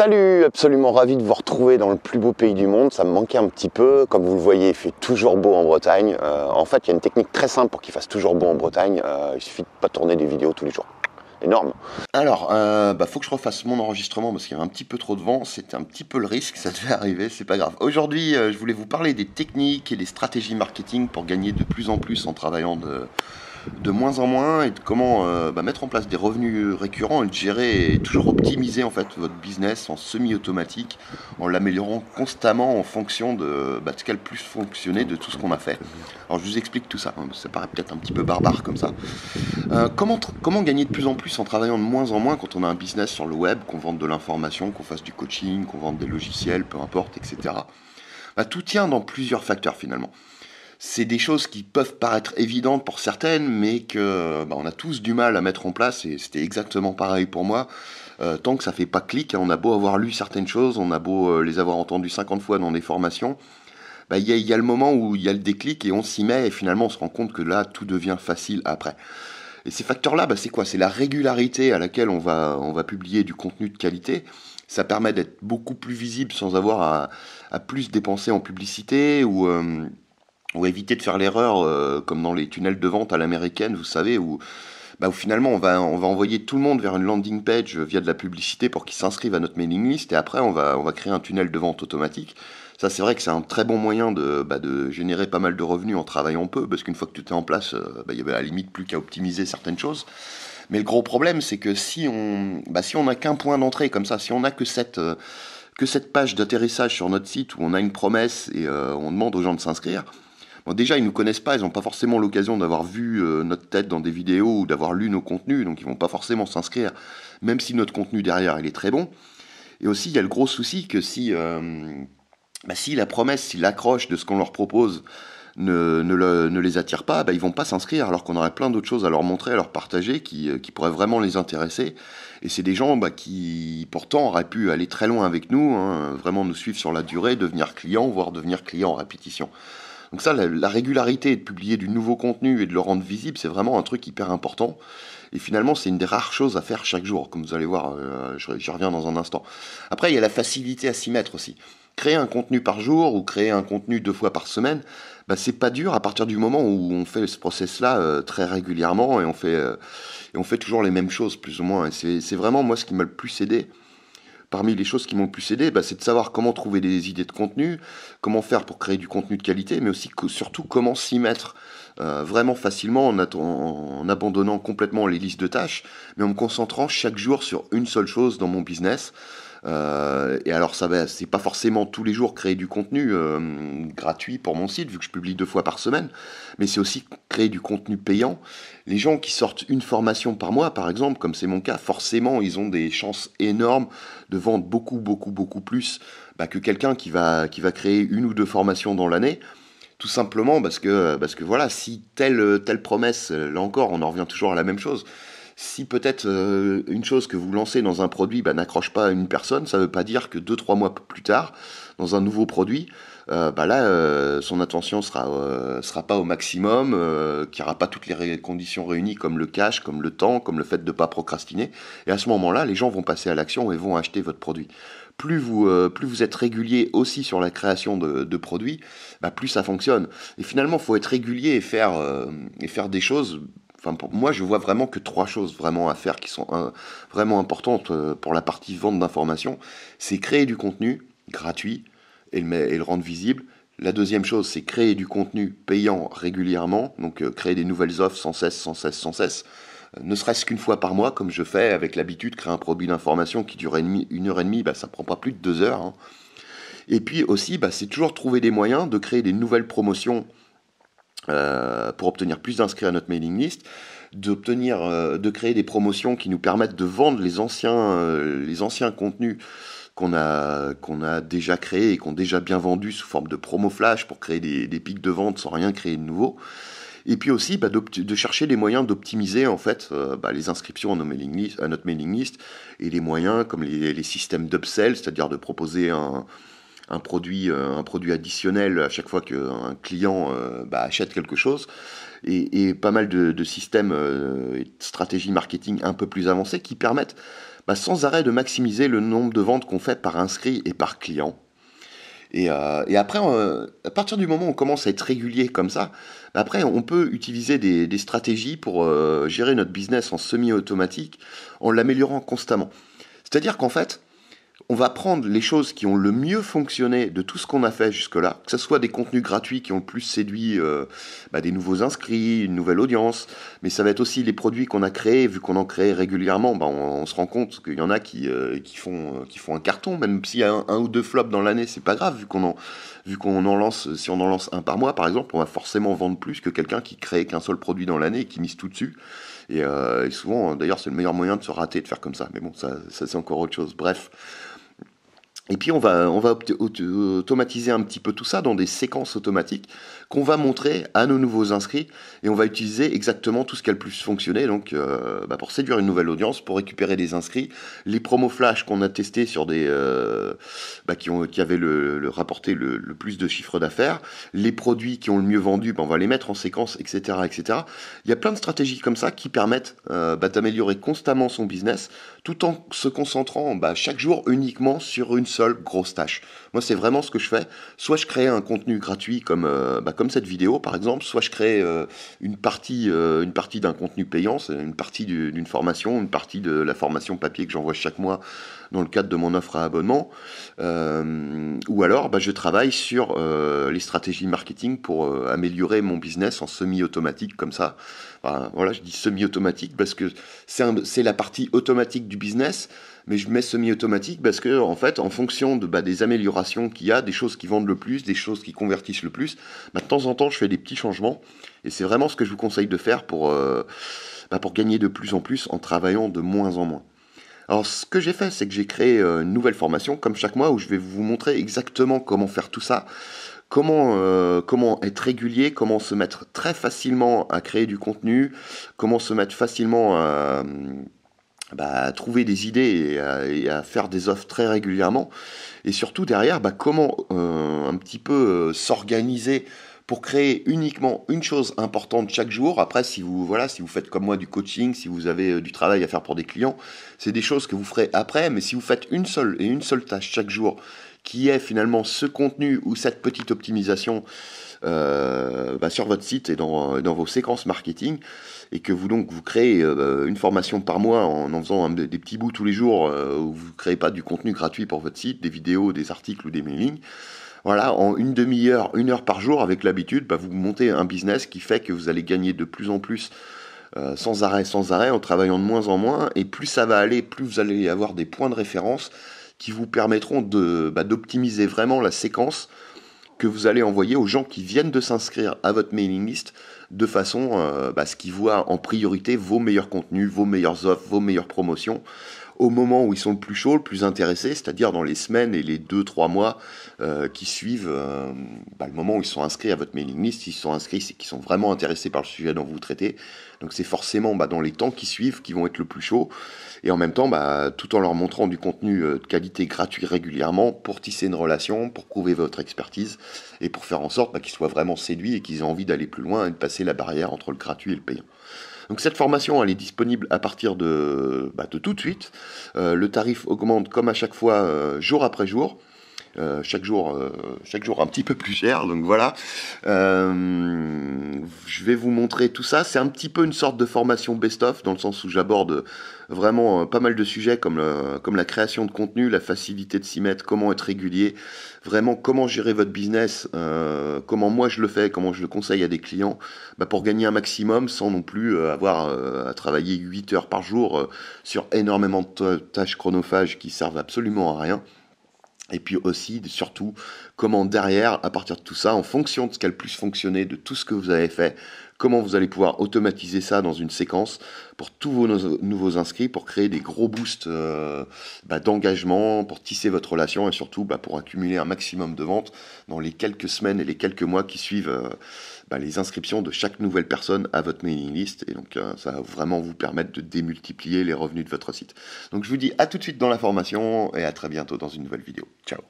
Salut, absolument ravi de vous retrouver dans le plus beau pays du monde. Ça me manquait un petit peu. Comme vous le voyez, il fait toujours beau en Bretagne. Euh, en fait, il y a une technique très simple pour qu'il fasse toujours beau en Bretagne. Euh, il suffit de pas tourner des vidéos tous les jours. Énorme. Alors, euh, bah, faut que je refasse mon enregistrement parce qu'il y avait un petit peu trop de vent. C'était un petit peu le risque, ça devait arriver, c'est pas grave. Aujourd'hui, euh, je voulais vous parler des techniques et des stratégies marketing pour gagner de plus en plus en travaillant de de moins en moins et de comment euh, bah, mettre en place des revenus récurrents et de gérer et toujours optimiser en fait votre business en semi-automatique, en l'améliorant constamment en fonction de, bah, ce qu'elle a plus fonctionné de tout ce qu'on a fait. Alors je vous explique tout ça, hein, ça paraît peut-être un petit peu barbare comme ça. Euh, comment, gagner de plus en plus en travaillant de moins en moins quand on a un business sur le web, qu'on vende de l'information, qu'on fasse du coaching, qu'on vende des logiciels, peu importe, etc. Bah, tout tient dans plusieurs facteurs finalement c'est des choses qui peuvent paraître évidentes pour certaines, mais que bah, on a tous du mal à mettre en place, et c'était exactement pareil pour moi. Euh, tant que ça fait pas clic, hein, on a beau avoir lu certaines choses, on a beau euh, les avoir entendues 50 fois dans des formations, bah, il bah, y, y, a le moment où il y a le déclic et on s'y met, et finalement on se rend compte que là, tout devient facile après. Et ces facteurs-là, bah, c'est quoi C'est la régularité à laquelle on va, on va publier du contenu de qualité, ça permet d'être beaucoup plus visible sans avoir à, plus dépenser en publicité ou euh, ou éviter de faire l'erreur euh, comme dans les tunnels de vente à l'américaine, vous savez, où, bah, où finalement on va, on va envoyer tout le monde vers une landing page via de la publicité pour qu'ils s'inscrivent à notre mailing list et après on va, on va créer un tunnel de vente automatique. Ça, c'est vrai que c'est un très bon moyen de, bah, de générer pas mal de revenus en travaillant peu, parce qu'une fois que tout est en place, euh, bah, il y avait bah, à la limite plus qu'à optimiser certaines choses. Mais le gros problème, c'est que si on bah, si on n'a qu'un point d'entrée comme ça, si on n'a que cette euh, que cette page d'atterrissage sur notre site où on a une promesse et on demande aux gens de s'inscrire, déjà, ils nous connaissent pas, ils n'ont pas forcément l'occasion d'avoir vu euh, notre tête dans des vidéos ou d'avoir lu nos contenus, donc ils vont pas forcément s'inscrire, même si notre contenu derrière, il est très bon. Et aussi, il y a le gros souci que si, euh, bah, si la promesse, si l'accroche de ce qu'on leur propose ne, les attire pas, ils bah, ils vont pas s'inscrire, alors qu'on aurait plein d'autres choses à leur montrer, à leur partager, qui, euh, pourraient vraiment les intéresser. Et c'est des gens bah, qui, pourtant, auraient pu aller très loin avec nous, hein, vraiment nous suivre sur la durée, devenir clients, voire devenir clients en répétition. Donc ça, la, régularité de publier du nouveau contenu et de le rendre visible, c'est vraiment un truc hyper important. Et finalement, c'est une des rares choses à faire chaque jour, comme vous allez voir, euh, Je j'y reviens dans un instant. Après, il y a la facilité à s'y mettre aussi. Créer un contenu par jour ou créer un contenu deux fois par semaine, bah, c'est pas dur à partir du moment où on fait ce process-là euh, très régulièrement et on, fait, euh, et on fait toujours les mêmes choses, plus ou moins. c'est vraiment, moi, ce qui m'a le plus aidé parmi les choses qui m'ont pu plus aidé, bah, c'est de savoir comment trouver des idées de contenu, comment faire pour créer du contenu de qualité, mais aussi surtout comment s'y mettre. Euh, vraiment facilement en, en, abandonnant complètement les listes de tâches, mais en me concentrant chaque jour sur une seule chose dans mon business. Euh, et alors, ça va, ben, c'est pas forcément tous les jours créer du contenu euh, gratuit pour mon site, vu que je publie deux fois par semaine, mais c'est aussi créer du contenu payant. Les gens qui sortent une formation par mois, par exemple, comme c'est mon cas, forcément, ils ont des chances énormes de vendre beaucoup, beaucoup, beaucoup plus bah, que quelqu'un qui va, créer une ou deux formations dans l'année tout simplement parce que, parce que voilà, si telle, telle promesse, là encore, on en revient toujours à la même chose, si peut-être euh, une chose que vous lancez dans un produit bah, n'accroche pas à une personne, ça ne veut pas dire que deux, trois mois plus tard, dans un nouveau produit, euh, bah là, euh, son attention sera sera pas au maximum, qu'il n'y aura pas toutes les conditions réunies comme le cash, comme le temps, comme le fait de ne pas procrastiner. Et à ce moment-là, les gens vont passer à l'action et vont acheter votre produit. Plus vous, plus vous êtes régulier aussi sur la création de, produits, bah, plus ça fonctionne. Et finalement, il faut être régulier et faire, et faire des choses Enfin, pour moi, je vois vraiment que trois choses vraiment à faire qui sont euh, vraiment importantes euh, pour la partie vente d'informations. C'est créer du contenu gratuit et le, et le rendre visible. La deuxième chose, c'est créer du contenu payant régulièrement, donc euh, créer des nouvelles offres sans cesse, sans cesse, sans cesse. ne serait-ce qu'une fois par mois, comme je fais avec l'habitude, créer un produit d'information qui dure une heure et demie, bah, ça prend pas plus de deux heures. Hein. Et puis aussi, bah, c'est toujours trouver des moyens de créer des nouvelles promotions euh, pour obtenir plus d'inscrits à notre mailing list, d'obtenir, euh, de créer des promotions qui nous permettent de vendre les anciens, euh, les anciens contenus qu'on a, qu'on a déjà créés et qu'on déjà bien vendus sous forme de promo flash pour créer des, pics de vente sans rien créer de nouveau. Et puis aussi bah, de chercher les moyens d'optimiser en fait bah, les inscriptions à, mailing notre mailing list et les moyens comme les, les systèmes d'upsell, c'est-à-dire de proposer un, un produit, euh, un produit additionnel à chaque fois qu'un client euh, bah, achète quelque chose. Et, pas mal de, systèmes euh, et de stratégies marketing un peu plus avancées qui permettent bah, sans arrêt de maximiser le nombre de ventes qu'on fait par inscrit et par client. Et, après, à partir du moment où on commence à être régulier comme ça, bah, après, on peut utiliser des, stratégies pour gérer notre business en semi-automatique en l'améliorant constamment. C'est-à-dire qu'en fait, on va prendre les choses qui ont le mieux fonctionné de tout ce qu'on a fait jusque-là, que ce soit des contenus gratuits qui ont le plus séduit euh, bah, des nouveaux inscrits, une nouvelle audience, mais ça va être aussi les produits qu'on a créés, vu qu'on en crée régulièrement, bah, on, se rend compte qu'il y en a qui, euh, qui, font, euh, qui font un carton, même s'il y a un, ou deux flops dans l'année, c'est pas grave, vu qu'on en, vu en lance, si on en lance un par mois par exemple, on va forcément vendre plus que quelqu'un qui crée qu'un seul produit dans l'année et qui mise tout dessus. Et, et souvent, d'ailleurs, c'est le meilleur moyen de se rater, de faire comme ça. Mais bon, ça, ça c'est encore autre chose. Bref. Et puis on va, on va automatiser un petit peu tout ça dans des séquences automatiques qu'on va montrer à nos nouveaux inscrits et on va utiliser exactement tout ce qui a le plus fonctionné donc euh, bah, pour séduire une nouvelle audience, pour récupérer des inscrits, les promos flash qu'on a testés sur des euh, bah, qui ont qui avaient le, rapporté le, plus de chiffre d'affaires, les produits qui ont le mieux vendu, bah, on va les mettre en séquence, etc., etc. Il y a plein de stratégies comme ça qui permettent euh, d'améliorer constamment son business tout en se concentrant chaque jour uniquement sur une seule grosse tâche. Moi, c'est vraiment ce que je fais. Soit je crée un contenu gratuit comme, comme cette vidéo par exemple, soit je crée euh, une partie, euh, une partie d'un contenu payant, c'est une partie d'une formation, une partie de la formation papier que j'envoie chaque mois dans le cadre de mon offre à abonnement. Euh, ou alors, bah, je travaille sur euh, les stratégies marketing pour euh, améliorer mon business en semi-automatique, comme ça. voilà, je dis semi-automatique parce que c'est la partie automatique du business, mais je mets semi-automatique parce que, en fait, en fonction de, bah, des améliorations qu'il y a, des choses qui vendent le plus, des choses qui convertissent le plus, bah, de temps en temps, je fais des petits changements. Et c'est vraiment ce que je vous conseille de faire pour, pour gagner de plus en plus en travaillant de moins en moins. Alors ce que j'ai fait, c'est que j'ai créé euh, une nouvelle formation, comme chaque mois, où je vais vous montrer exactement comment faire tout ça, comment, euh, comment être régulier, comment se mettre très facilement à créer du contenu, comment se mettre facilement à, bah, trouver des idées et à, faire des offres très régulièrement. Et surtout derrière, bah, comment euh, un petit peu s'organiser pour créer uniquement une chose importante chaque jour. Après, si vous, voilà, si vous faites comme moi du coaching, si vous avez euh, du travail à faire pour des clients, c'est des choses que vous ferez après. Mais si vous faites une seule et une seule tâche chaque jour, qui est finalement ce contenu ou cette petite optimisation euh, bah, sur votre site et euh, dans, vos séquences marketing, et que vous donc vous créez une formation par mois en en faisant des petits bouts tous les jours où vous ne créez pas du contenu gratuit pour votre site, des vidéos, des articles ou des mailings voilà, en une demi-heure, une heure par jour, avec l'habitude, bah, vous montez un business qui fait que vous allez gagner de plus en plus euh, sans arrêt, sans arrêt, en travaillant de moins en moins. Et plus ça va aller, plus vous allez avoir des points de référence qui vous permettront bah, d'optimiser vraiment la séquence que vous allez envoyer aux gens qui viennent de s'inscrire à votre mailing list de façon à euh, bah, ce qu'ils voient en priorité vos meilleurs contenus, vos meilleures offres, vos meilleures promotions au moment où ils sont le plus chauds, le plus intéressés, c'est-à-dire dans les semaines et les 2-3 mois euh, qui suivent euh, bah, le moment où ils sont inscrits à votre mailing list. ils sont inscrits, c'est qu'ils sont vraiment intéressés par le sujet dont vous traitez. Donc c'est forcément bah, dans les temps qui suivent qu'ils vont être le plus chauds. Et en même temps, bah, tout en leur montrant du contenu euh, de qualité gratuit régulièrement pour tisser une relation, pour prouver votre expertise et pour faire en sorte qu'ils soient vraiment séduits et qu'ils aient envie d'aller plus loin et de passer la barrière entre le gratuit et le payant. Donc cette formation, elle est disponible à partir de, bah, tout de suite. Euh, le tarif augmente comme à chaque fois, euh, jour après jour. Euh, chaque jour, euh, chaque jour un petit peu plus cher. Donc voilà, euh, je vais vous montrer tout ça. C'est un petit peu une sorte de formation best-of dans le sens où j'aborde vraiment pas mal de sujets comme, comme la création de contenu, la facilité de s'y mettre, comment être régulier, vraiment comment gérer votre business, comment moi je le fais, comment je le conseille à des clients, bah, pour gagner un maximum sans non plus avoir à travailler 8 heures par jour sur énormément de tâches chronophages qui servent absolument à rien. Et puis aussi, surtout, comment derrière, à partir de tout ça, en fonction de ce qui a fonctionner, plus de tout ce que vous avez fait, comment vous allez pouvoir automatiser ça dans une séquence pour tous vos nouveaux inscrits, pour créer des gros boosts euh, bah, d'engagement, pour tisser votre relation et surtout bah, pour accumuler un maximum de ventes dans les quelques semaines et les quelques mois qui suivent euh, bah, les inscriptions de chaque nouvelle personne à votre mailing list. Et donc euh, ça va vraiment vous permettre de démultiplier les revenus de votre site. Donc je vous dis à tout de suite dans la formation et à très bientôt dans une nouvelle vidéo. Ciao